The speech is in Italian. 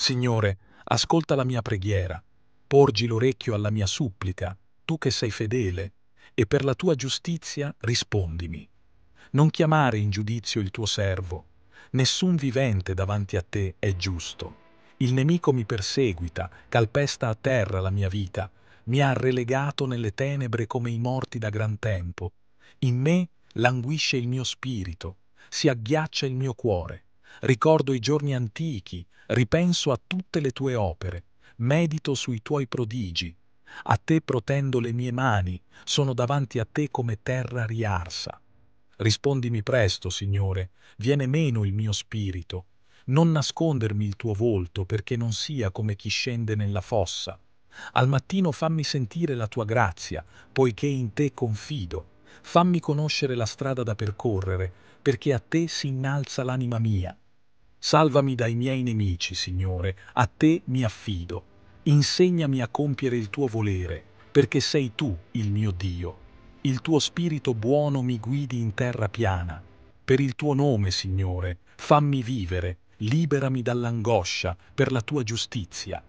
Signore, ascolta la mia preghiera, porgi l'orecchio alla mia supplica, tu che sei fedele, e per la tua giustizia rispondimi. Non chiamare in giudizio il tuo servo, nessun vivente davanti a te è giusto. Il nemico mi perseguita, calpesta a terra la mia vita, mi ha relegato nelle tenebre come i morti da gran tempo. In me languisce il mio spirito, si agghiaccia il mio cuore. Ricordo i giorni antichi, ripenso a tutte le tue opere, medito sui tuoi prodigi. A te protendo le mie mani, sono davanti a te come terra riarsa. Rispondimi presto, Signore, viene meno il mio spirito. Non nascondermi il tuo volto perché non sia come chi scende nella fossa. Al mattino fammi sentire la tua grazia, poiché in te confido fammi conoscere la strada da percorrere, perché a te si innalza l'anima mia. Salvami dai miei nemici, Signore, a te mi affido. Insegnami a compiere il tuo volere, perché sei tu il mio Dio. Il tuo spirito buono mi guidi in terra piana. Per il tuo nome, Signore, fammi vivere, liberami dall'angoscia per la tua giustizia.